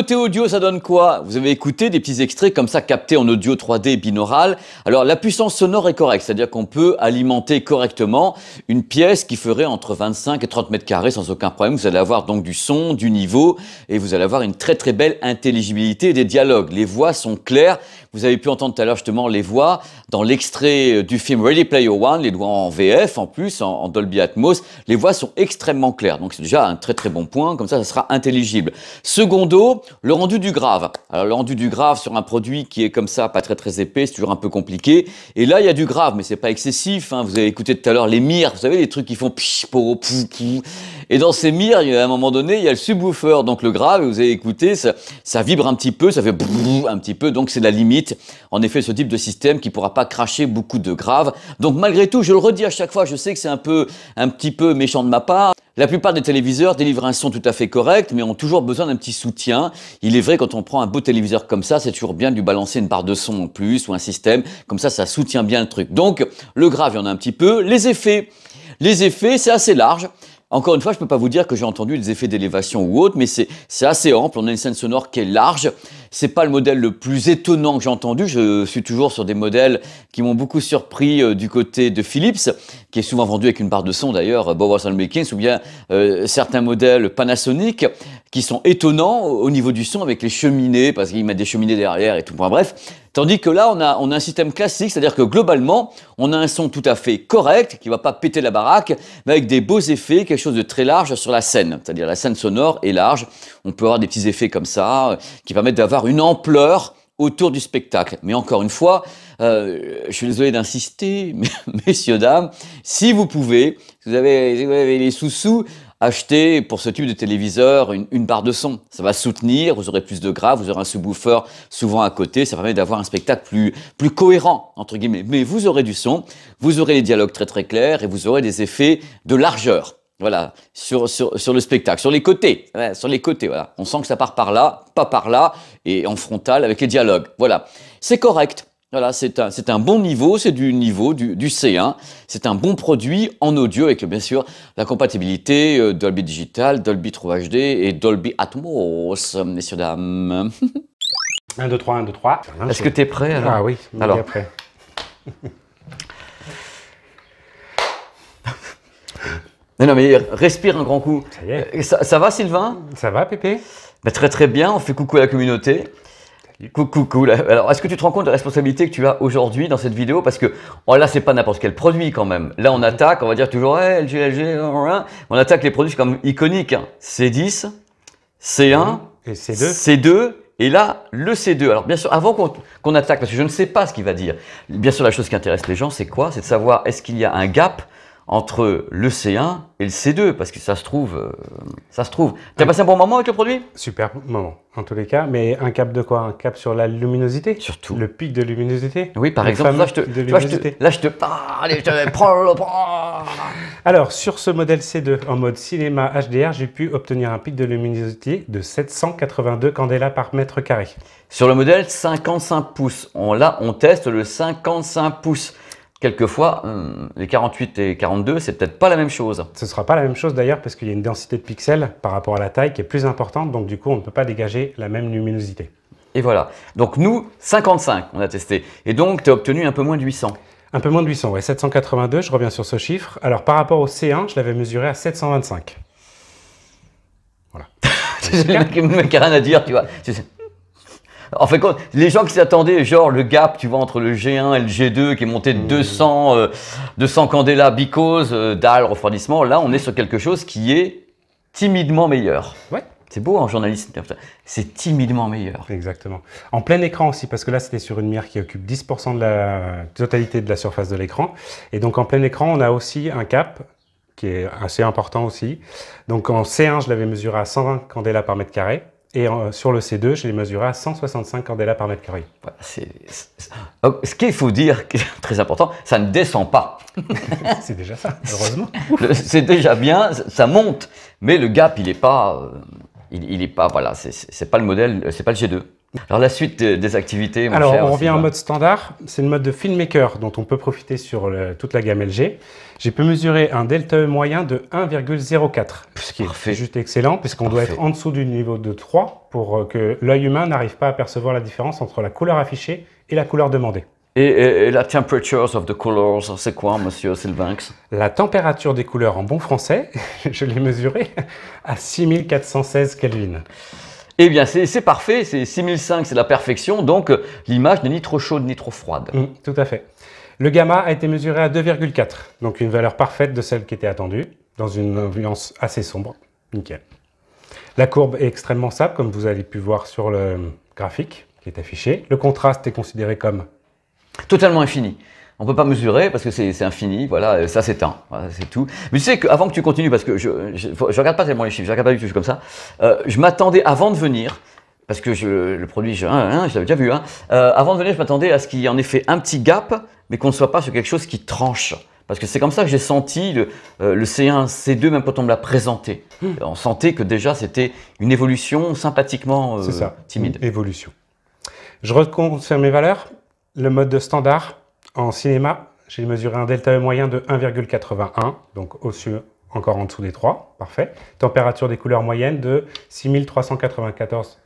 Côté audio, ça donne quoi Vous avez écouté des petits extraits comme ça captés en audio 3D binaural. Alors la puissance sonore est correcte, c'est-à-dire qu'on peut alimenter correctement une pièce qui ferait entre 25 et 30 mètres carrés sans aucun problème. Vous allez avoir donc du son, du niveau et vous allez avoir une très très belle intelligibilité des dialogues. Les voix sont claires. Vous avez pu entendre tout à l'heure justement les voix dans l'extrait du film Ready Player One, les voix en VF en plus, en Dolby Atmos. Les voix sont extrêmement claires, donc c'est déjà un très très bon point. Comme ça, ça sera intelligible. Secondo, le rendu du grave. Alors, le rendu du grave sur un produit qui est comme ça, pas très très épais, c'est toujours un peu compliqué. Et là, il y a du grave, mais c'est pas excessif. Hein. Vous avez écouté tout à l'heure les mires, vous savez, les trucs qui font pich, pou, Et dans ces mires, à un moment donné, il y a le subwoofer, donc le grave, vous avez écouté, ça, vibre un petit peu, ça fait brrr, un petit peu, donc c'est la limite. En effet, ce type de système qui pourra pas cracher beaucoup de grave. Donc malgré tout, je le redis à chaque fois, je sais que c'est un peu, un petit peu méchant de ma part. La plupart des téléviseurs délivrent un son tout à fait correct, mais ont toujours besoin d'un petit soutien. Il est vrai, quand on prend un beau téléviseur comme ça, c'est toujours bien de lui balancer une barre de son en plus ou un système. Comme ça, ça soutient bien le truc. Donc, le grave, il y en a un petit peu. Les effets. Les effets, c'est assez large. Encore une fois, je ne peux pas vous dire que j'ai entendu des effets d'élévation ou autre, mais c'est assez ample. On a une scène sonore qui est large n'est pas le modèle le plus étonnant que j'ai entendu. Je suis toujours sur des modèles qui m'ont beaucoup surpris euh, du côté de Philips, qui est souvent vendu avec une barre de son d'ailleurs, euh, Bowers Making, ou bien euh, certains modèles Panasonic qui sont étonnants au niveau du son avec les cheminées, parce qu'ils mettent des cheminées derrière et tout. bref. Tandis que là, on a, on a un système classique, c'est-à-dire que globalement, on a un son tout à fait correct, qui ne va pas péter la baraque, mais avec des beaux effets, quelque chose de très large sur la scène. C'est-à-dire la scène sonore est large on peut avoir des petits effets comme ça euh, qui permettent d'avoir une ampleur autour du spectacle. Mais encore une fois, euh, je suis désolé d'insister, messieurs, dames, si vous pouvez, si vous avez, les sous-sous, achetez pour ce type de téléviseur une, barre de son. Ça va soutenir, vous aurez plus de graves, vous aurez un subwoofer souvent à côté, ça permet d'avoir un spectacle plus, plus cohérent, entre guillemets. Mais vous aurez du son, vous aurez les dialogues très très clairs et vous aurez des effets de largeur. Voilà, sur, sur, sur, le spectacle, sur les côtés, hein, sur les côtés, voilà. On sent que ça part par là, pas par là, et en frontal avec les dialogues. Voilà, c'est correct. Voilà, c'est un, un, bon niveau, c'est du niveau du, du C1. C'est un bon produit en audio avec bien sûr la compatibilité euh, Dolby Digital, Dolby 3 HD et Dolby Atmos, messieurs, dames. 1, 2, 3, 1, 2, 3. Est-ce que tu es prêt Ah oui, alors prêt. Non, non, mais respire un grand coup. Ça, y est. Euh, ça, va, Sylvain Ça va, Pépé bah, Très, très bien. On fait coucou à la communauté. Coucou, coucou. Alors, est-ce que tu te rends compte de la responsabilité que tu as aujourd'hui dans cette vidéo Parce que là, oh, là, c'est pas n'importe quel produit quand même. Là, on attaque, on va dire toujours eh, LG, LG, hein, hein, hein. on attaque les produits comme iconiques. C10, C1, C2. C2 et là, le C2. Alors bien sûr, avant qu'on attaque, parce que je ne sais pas ce qu'il va dire, bien sûr, la chose qui intéresse les gens, c'est quoi C'est de savoir est-ce qu'il y a un gap entre le C1 et le C2, parce que ça se trouve, euh, ça se trouve. Tu as passé un bon moment avec le produit Super moment, en tous les cas. Mais un cap de quoi Un cap sur la luminosité Surtout. Le pic de luminosité Oui, par exemple, là je, te, là, je te, je te Alors, sur ce modèle C2 en mode cinéma HDR, j'ai pu obtenir un pic de luminosité de 782 candela par mètre carré. Sur le modèle 55 pouces, on, là on teste le 55 pouces quelquefois, euh, les 48 et 42, c'est peut-être pas la même chose. Ce ne sera pas la même chose d'ailleurs parce qu'il y a une densité de pixels par rapport à la taille qui est plus importante, donc du coup, on ne peut pas dégager la même luminosité. Et voilà. Donc nous, 55, on a testé. Et donc, tu as obtenu un peu moins de 800. Un peu moins de 800, ouais, 782, je reviens sur ce chiffre. Alors par rapport au C1, je l'avais mesuré à 725. Voilà. J'ai rien à dire, tu vois. En fait, les gens qui s'attendaient, genre le gap, tu vois, entre le G1 et le G2 qui est monté de 200, hmm. euh, 200 candela euh, dalle, refroidissement, là, on est sur quelque chose qui est timidement meilleur. Ouais. C'est beau en hein, journalisme, c'est timidement meilleur. Exactement. En plein écran aussi, parce que là c'était sur une mire qui occupe 10% de la totalité de la surface de l'écran. Et donc en plein écran, on a aussi un cap qui est assez important aussi. Donc en C1, je l'avais mesuré à 120 candela par mètre carré. Et euh, sur le C2, je l'ai mesuré à 165 candélabres par mètre carré. ce qu'il faut dire, très important, ça ne descend pas. c'est déjà ça, heureusement. c'est déjà bien, ça monte, mais le gap, il n'est pas, euh, il, il est pas, voilà, c'est, pas le modèle, euh, c'est pas le G2. Alors la suite des activités. Mon Alors on revient en mode standard, c'est le mode de filmmaker dont on peut profiter sur toute la gamme LG. J'ai pu mesurer un delta E moyen de 1,04, ce qui est juste excellent puisqu'on doit être en dessous du niveau de 3 pour euh, que l'œil humain n'arrive pas à percevoir la différence entre la couleur affichée et la couleur demandée. Et, la temperature of the colors, c'est quoi, monsieur Sylvain La température des couleurs en bon français, je l'ai mesurée à 6416 Kelvin. Eh bien, c'est parfait, c'est 6005, c'est la perfection, donc euh, l'image n'est ni trop chaude ni trop froide. Mm, tout à fait. Le gamma a été mesuré à 2,4, donc une valeur parfaite de celle qui était attendue, dans une ambiance assez sombre. Nickel. La courbe est extrêmement simple, comme vous avez pu voir sur le graphique qui est affiché. Le contraste est considéré comme... Totalement infini. On peut pas mesurer parce que c'est infini, voilà, euh, ça s'éteint, voilà, c'est tout. Mais tu sais qu'avant que tu continues, parce que je, je, regarde pas tellement les chiffres, je regarde pas du tout, comme ça, euh, je m'attendais avant de venir, parce que je, le produit, hein, hein, je, l'avais déjà vu, hein, euh, avant de venir, je m'attendais à ce qu'il y ait en effet un petit gap, mais qu'on ne soit pas sur quelque chose qui tranche. Parce que c'est comme ça que j'ai senti le, euh, le, C1, C2, même quand on me l'a présenté. Hmm. On sentait que déjà c'était une évolution sympathiquement euh, C'est ça, timide. évolution. Je reconfirme mes valeurs, le mode de standard, en cinéma, j'ai mesuré un delta E moyen de 1,81, donc osseux encore en dessous des 3, parfait. Température des couleurs moyenne de 6394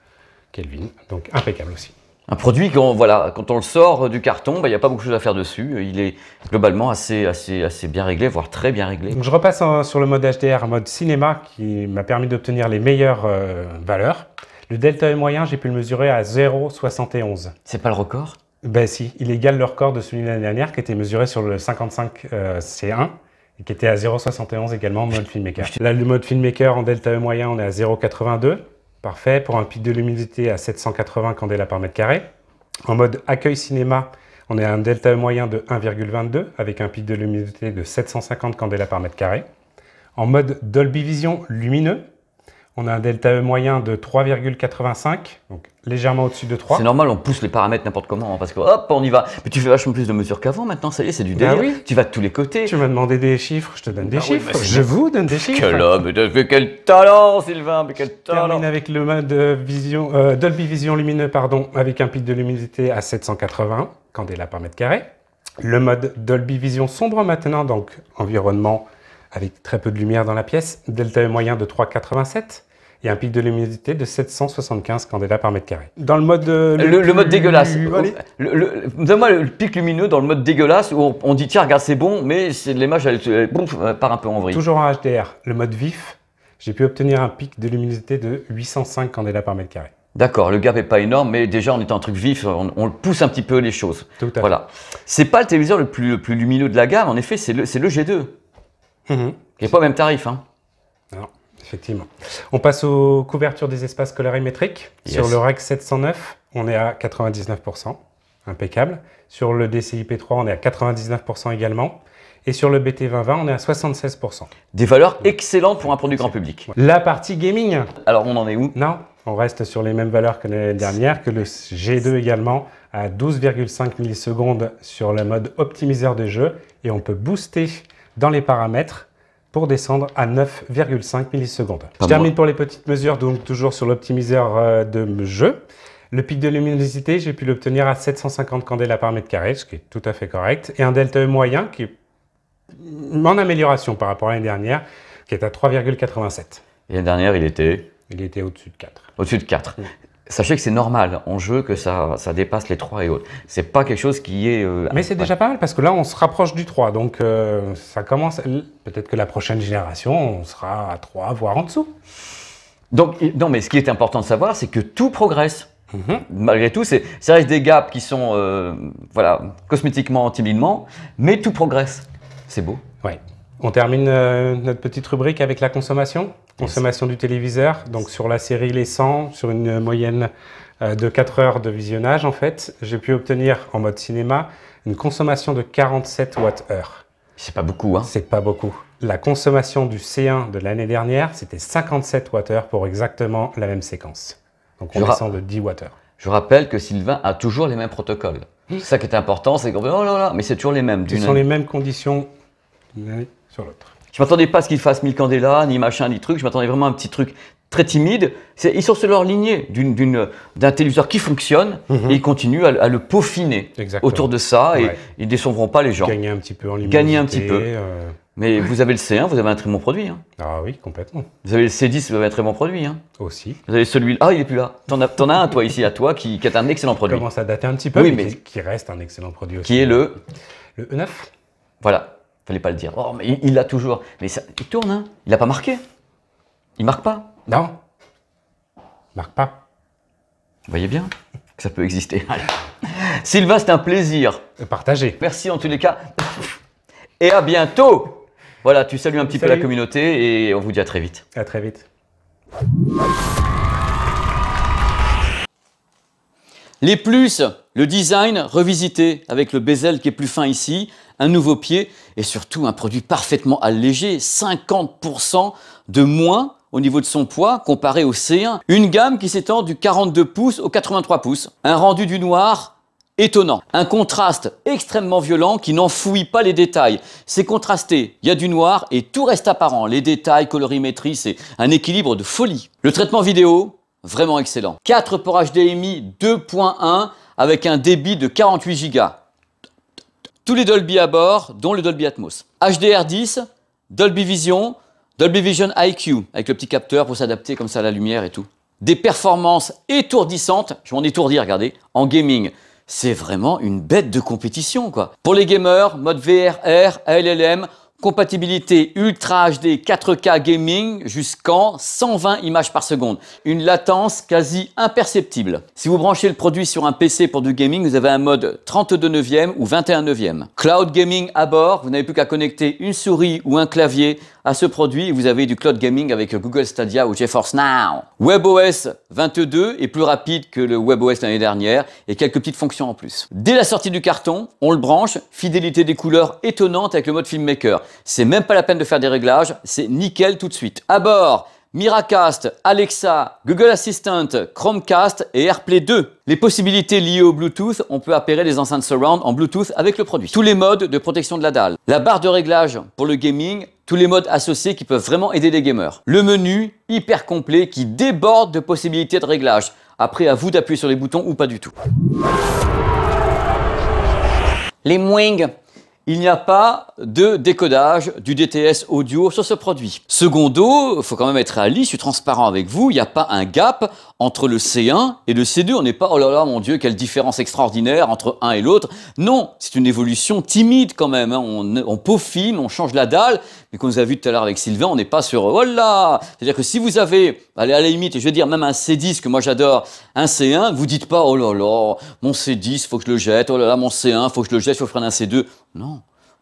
Kelvin, donc impeccable aussi. Un produit, quand, voilà, quand on le sort du carton, bah, il n'y a pas beaucoup de choses à faire dessus. Il est globalement assez, assez, assez bien réglé, voire très bien réglé. je repasse sur le mode HDR, mode cinéma, qui m'a permis d'obtenir les meilleures euh, valeurs. Le delta E moyen, j'ai pu le mesurer à 0,71. C'est pas le record ben si, il égale le record de celui de l'année dernière qui était mesuré sur le 55 euh, C1 et qui était à 0,71 également en mode filmmaker. Là, le mode filmmaker en delta E moyen, on est à 0,82. Parfait. Pour un pic de luminosité à 780 candela par mètre carré. En mode accueil cinéma, on est à un delta E moyen de 1,22 avec un pic de luminosité de 750 candela par mètre carré. En mode Dolby Vision lumineux, on a un delta E moyen de 3,85, donc légèrement au-dessus de 3. C'est normal, on pousse les paramètres n'importe comment, hein, parce que hop, on y va. Mais tu fais vachement plus de mesures qu'avant maintenant, ça y est, c'est du bah délire. Tu vas de tous les côtés. Tu m'as demandé des chiffres, je te donne bah des chiffres. je vous donne des chiffres. Quel homme, mais quel talent, Sylvain, mais quel talent. termine avec le mode euh, vision, euh, Dolby Vision lumineux, pardon, avec un pic de luminosité à 780 candela par mètre carré. Le mode Dolby Vision sombre maintenant, donc environnement avec très peu de lumière dans la pièce, delta E moyen de 3,87. Il y a un pic de luminosité de 775 candela par mètre carré. Dans le mode... Euh, le, mode dégueulasse. Donne-moi oh, le pic lumineux dans le mode dégueulasse où on dit tiens regarde c'est bon mais l'image elle, part un peu en vrille. Toujours en HDR, le mode vif, j'ai pu obtenir un pic de luminosité de 805 candela par mètre carré. D'accord, le gap n'est pas énorme, mais déjà on est un truc vif, on, pousse un petit peu les choses. Tout à voilà. C'est pas le téléviseur le plus, plus, lumineux de la gamme, en effet, c'est le, le, G2. Et hum, hum. Il pas au même tarif. Hein. Non. Effectivement. On passe aux couvertures des espaces colorimétriques. Sur le REC 709, on est à 99%, impeccable. Sur le dci p 3 on est à 99% également. Et sur le BT2020, on est à 76%. Des valeurs excellentes pour un produit grand public. La partie gaming. Alors, on en est où Non, on reste sur les mêmes valeurs que l'année dernière, que le G2 également, à 12,5 millisecondes sur le mode optimiseur de jeu. Et on peut booster dans les paramètres pour descendre à 9,5 millisecondes. Je termine pour les petites mesures, donc toujours sur l'optimiseur euh, de jeu. Le pic de luminosité, j'ai pu l'obtenir à 750 candela par mètre carré, ce qui est tout à fait correct, et un delta E moyen qui est en amélioration par rapport à l'année dernière, qui est à 3,87. L'année dernière, il était Il était au-dessus de 4. Au-dessus de 4. Sachez que c'est normal en jeu que ça, dépasse les 3 et autres. C'est pas quelque chose qui est. Euh, mais c'est déjà pas mal parce que là on se rapproche du 3, donc euh, ça commence. Peut-être que la prochaine génération on sera à 3, voire en dessous. Donc, non, mais ce qui est important de savoir, c'est que tout progresse. Mm-hmm. Malgré tout, c'est ça reste des gaps qui sont, euh, voilà, cosmétiquement, timidement, mais tout progresse. C'est beau. Ouais. On termine euh, notre petite rubrique avec la consommation. Consommation du téléviseur. Donc sur la série Les 100, sur une moyenne euh, de 4 heures de visionnage en fait, j'ai pu obtenir en mode cinéma une consommation de 47 watts-heure. C'est pas beaucoup, hein C'est pas beaucoup. La consommation du C1 de l'année dernière, c'était 57 watts pour exactement la même séquence. Donc on descend de 10 watts Je rappelle que Sylvain a toujours les mêmes protocoles. C'est Ça qui est important, c'est qu'on oh là là, mais c'est toujours les mêmes. Ce sont les mêmes conditions. Je Je m'attendais pas à ce qu'ils fassent mille candela, ni machin, ni truc. Je m'attendais vraiment à un petit truc très timide. Ils sont sur leur lignée d'un téléviseur qui fonctionne mhm. et ils continuent à, le peaufiner autour de ça et ils ne décevront pas les gens. Gagner un petit peu en Gagner un petit peu. Euh, mais vous avez le C1, vous avez un très bon produit. Hein. Ah oui, complètement. Vous avez le C10, vous avez un très bon produit. Hein. Aussi. Vous avez celui-là. Ah, il est plus là. T'en as, un, toi, ici, à toi, qui, est un excellent produit. Il commence à dater un petit peu, mais, qui, reste un excellent produit aussi. Qui est le Le E9. Voilà. Fallait pas le dire. Oh, mais il l'a toujours. Mais ça, il tourne, hein Il n'a pas marqué. Il marque pas. Non. Il marque pas. Vous voyez bien que ça peut exister. Sylvain, c'est un plaisir. partager. Merci en tous les cas. Et à bientôt. Voilà, tu salues un petit peu la communauté et on vous dit à très vite. À très vite. Les plus, le design revisité avec le bezel qui est plus fin ici, un nouveau pied et surtout un produit parfaitement allégé, 50% de moins au niveau de son poids comparé au C1. Une gamme qui s'étend du 42 pouces au 83 pouces. Un rendu du noir étonnant. Un contraste extrêmement violent qui n'enfouit pas les détails. C'est contrasté, il y a du noir et tout reste apparent. Les détails, colorimétrie, c'est un équilibre de folie. Le traitement vidéo, vraiment excellent. 4 pour HDMI 2.1 avec un débit de 48 Go tous les Dolby à bord, dont le Dolby Atmos. HDR10, Dolby Vision, Dolby Vision IQ, avec le petit capteur pour s'adapter comme ça à la lumière et tout. Des performances étourdissantes, je m'en étourdis, regardez, en gaming. C'est vraiment une bête de compétition, quoi. Pour les gamers, mode VRR, LLM, Compatibilité Ultra HD 4K gaming jusqu'en 120 images par seconde. Une latence quasi imperceptible. Si vous branchez le produit sur un PC pour du gaming, vous avez un mode 32 neuvième ou 21 neuvième. Cloud gaming à bord, vous n'avez plus qu'à connecter une souris ou un clavier à ce produit, vous avez du cloud gaming avec Google Stadia ou GeForce Now. WebOS 22 est plus rapide que le WebOS l'année dernière et quelques petites fonctions en plus. Dès la sortie du carton, on le branche, fidélité des couleurs étonnante avec le mode Filmmaker. C'est même pas la peine de faire des réglages, c'est nickel tout de suite. À bord, Miracast, Alexa, Google Assistant, Chromecast et AirPlay 2. Les possibilités liées au Bluetooth, on peut appairer les enceintes surround en Bluetooth avec le produit. Tous les modes de protection de la dalle. La barre de réglage pour le gaming tous les modes associés qui peuvent vraiment aider les gamers. Le menu hyper complet qui déborde de possibilités de réglage. Après, à vous d'appuyer sur les boutons ou pas du tout. Les Mwing il n'y a pas de décodage du DTS audio sur ce produit. Secondo, faut quand même être à l'issue, transparent avec vous, il n'y a pas un gap entre le C1 et le C2. On n'est pas, oh là là, mon Dieu, quelle différence extraordinaire entre un et l'autre. Non, c'est une évolution timide quand même. Hein. On, on, peaufine, on change la dalle. Mais comme vous a vu tout à l'heure avec Sylvain, on n'est pas sur, oh là C'est-à-dire que si vous avez, allez, à la limite, je veux dire, même un C10 que moi j'adore, un C1, vous dites pas, oh là là, mon C10, faut que je le jette, oh là là, mon C1, faut que je le jette, faut que je prenne un C2. Non.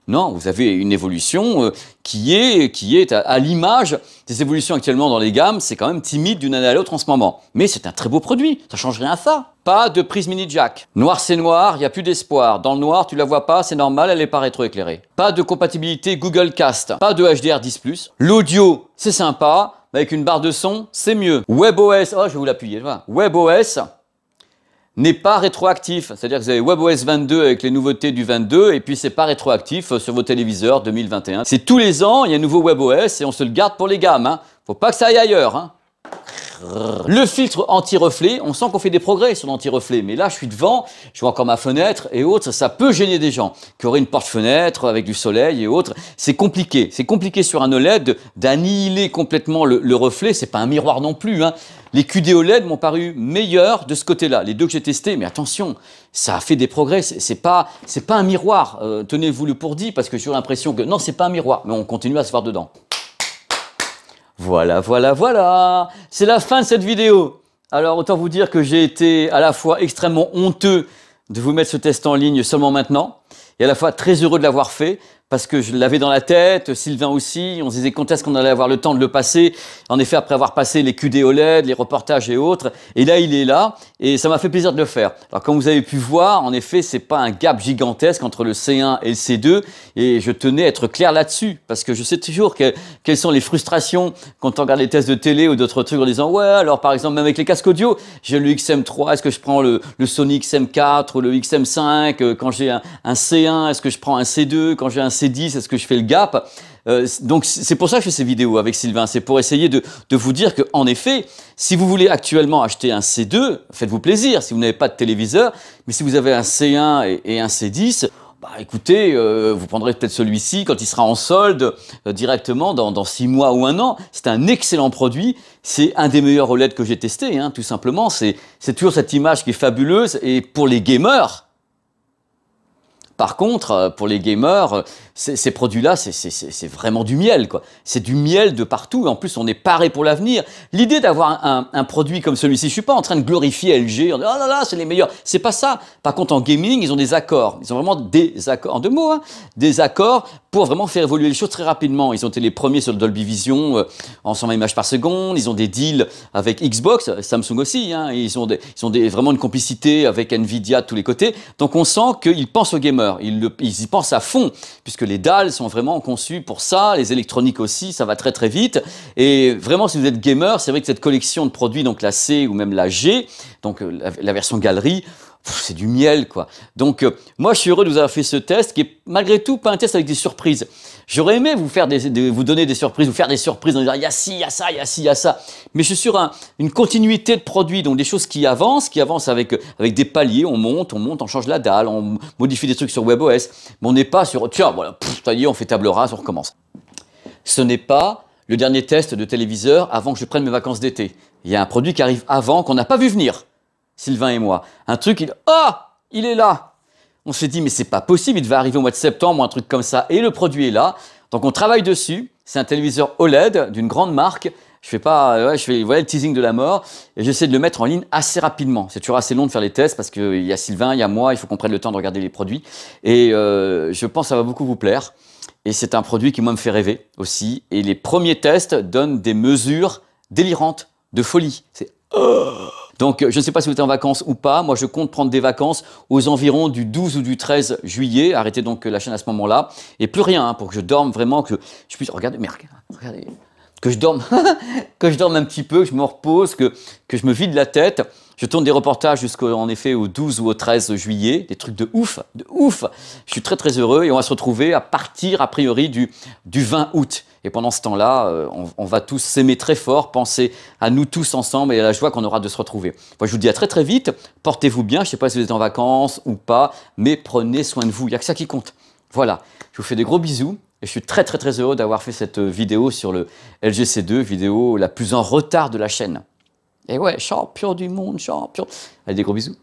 Non, vous avez une évolution euh, qui est, qui est à, l'image des évolutions actuellement dans les gammes. C'est quand même timide d'une année à l'autre en ce moment. Mais c'est un très beau produit. Ça change rien à ça. Pas de prise mini jack. Noir c'est noir, il n'y a plus d'espoir. Dans le noir, tu la vois pas, c'est normal, elle n'est pas rétroéclairée. Pas de compatibilité Google Cast. Pas de HDR10+. L'audio, c'est sympa. Mais avec une barre de son, c'est mieux. WebOS, oh, je vais vous l'appuyer, WebOS, n'est pas rétroactif. C'est-à-dire que vous avez WebOS 22 avec les nouveautés du 22 et puis c'est pas rétroactif euh, sur vos téléviseurs 2021. C'est tous les ans, il y a un nouveau WebOS et on se le garde pour les gammes. Hein. Faut pas que ça aille ailleurs. Hein. Le filtre anti-reflet, on sent qu'on fait des progrès sur l'anti-reflet, mais là je suis devant, je vois encore ma fenêtre et autres, ça peut gêner des gens qui auraient une porte-fenêtre avec du soleil et autres. C'est compliqué, c'est compliqué sur un OLED d'annihiler complètement le, reflet, c'est pas un miroir non plus. Hein. Les QD OLED m'ont paru meilleurs de ce côté-là, les deux que j'ai testés, mais attention, ça a fait des progrès, c'est pas, c'est pas un miroir, euh, tenez-vous le pour dit, parce que j'ai l'impression que non, c'est pas un miroir, mais on continue à se voir dedans. Voilà, voilà, voilà C'est la fin de cette vidéo Alors autant vous dire que j'ai été à la fois extrêmement honteux de vous mettre ce test en ligne seulement maintenant, et à la fois très heureux de l'avoir fait, parce que je l'avais dans la tête, Sylvain aussi, on se disait quand est-ce qu'on allait avoir le temps de le passer, en effet après avoir passé les QD OLED, les reportages et autres, et là il est là, et ça m'a fait plaisir de le faire. Alors comme vous avez pu voir, en effet c'est pas un gap gigantesque entre le C1 et le C2, et je tenais à être clair là-dessus, parce que je sais toujours quelles sont les frustrations quand on regarde les tests de télé ou d'autres trucs en disant ouais alors par exemple même avec les casques audio, j'ai le XM3, est-ce que je prends le, le Sony XM4 ou le XM5, euh, quand j'ai un, un C1, est-ce que je prends un C2, quand j'ai un C10, est-ce que je fais le gap euh, donc c'est pour ça que je fais ces vidéos avec Sylvain, c'est pour essayer de, vous dire que en effet, si vous voulez actuellement acheter un C2, faites-vous plaisir si vous n'avez pas de téléviseur, mais si vous avez un C1 et, un C10, bah écoutez, euh, vous prendrez peut-être celui-ci quand il sera en solde euh, directement dans, 6 six mois ou un an. C'est un excellent produit. C'est un des meilleurs OLED que j'ai testé, hein, tout simplement. C'est toujours cette image qui est fabuleuse. Et pour les gamers, par contre, pour les gamers, ces, produits-là, c'est vraiment du miel, quoi. C'est du miel de partout. En plus, on est paré pour l'avenir. L'idée d'avoir un, produit comme celui-ci, je suis pas en train de glorifier LG. On dit, oh là là, c'est les meilleurs. C'est pas ça. Par contre, en gaming, ils ont des accords. Ils ont vraiment des accords. En deux mots, hein, des accords pour vraiment faire évoluer les choses très rapidement. Ils ont été les premiers sur le Dolby Vision euh, en 120 images par seconde. Ils ont des deals avec Xbox, Samsung aussi. Hein. Ils ont, ils ont vraiment une complicité avec Nvidia de tous les côtés. Donc on sent qu'ils pensent aux gamers. Ils, ils y pensent à fond puisque les dalles sont vraiment conçues pour ça, les électroniques aussi, ça va très très vite. Et vraiment, si vous êtes gamer, c'est vrai que cette collection de produits, donc la C ou même la G, donc euh, la, version galerie, c'est du miel, quoi. Donc euh, moi, je suis heureux de vous avoir fait ce test, qui est malgré tout pas un test avec des surprises. J'aurais aimé vous faire vous donner des surprises, vous faire des surprises en disant il y a ci, il y a ça, il y a ci, il y a ça. Mais je suis sur une continuité de produits, donc des choses qui avancent, qui avancent avec euh, avec des paliers. On monte, on monte, on change la dalle, on modifie des trucs sur WebOS, mais on n'est pas sur tiens voilà, ça y est, on fait table rase, on recommence. Ce n'est pas le dernier test de téléviseur avant que je prenne mes vacances d'été. Il y a un produit qui arrive avant qu'on n'a pas vu venir. Sylvain et moi. Un truc, il... Ah Il est là On s'est dit, mais c'est pas possible, il va arriver au mois de septembre un truc comme ça. Et le produit est là. Donc on travaille dessus. C'est un téléviseur OLED d'une grande marque. Je fais pas, euh, je fais voilà, le teasing de la mort et j'essaie de le mettre en ligne assez rapidement. C'est toujours assez long de faire les tests parce qu'il y a Sylvain, il y a moi, il faut qu'on prenne le temps de regarder les produits. Et euh, je pense que ça va beaucoup vous plaire. Et c'est un produit qui, moi, me fait rêver aussi. Et les premiers tests donnent des mesures délirantes, de folie. C'est. Oh donc, euh, je ne sais pas si vous êtes en vacances ou pas. Moi, je compte prendre des vacances aux environs du 12 ou du 13 juillet. Arrêtez donc euh, la chaîne à ce moment-là. Et plus rien, hein, pour que je dorme vraiment, que je, puisse... Regardez, mais regardez, que je dorme, que je dorme un petit peu, que je me repose, que, que je me vide la tête. Je tourne des reportages jusqu'en effet au 12 ou au 13 juillet, des trucs de ouf, de ouf. Je suis très très heureux et on va se retrouver à partir a priori du, 20 août. Et pendant ce temps-là, euh, on, va tous s'aimer très fort, penser à nous tous ensemble et à la joie qu'on aura de se retrouver. je vous dis à très très vite, portez-vous bien, je ne sais pas si vous êtes en vacances ou pas, mais prenez soin de vous, il n'y a que ça qui compte. Voilà, je vous fais des gros bisous. Et je suis très très très heureux d'avoir fait cette euh, vidéo sur le LGC2, vidéo la plus en retard de la chaîne. Et ouais, champion du monde, champion. Allez, des gros bisous.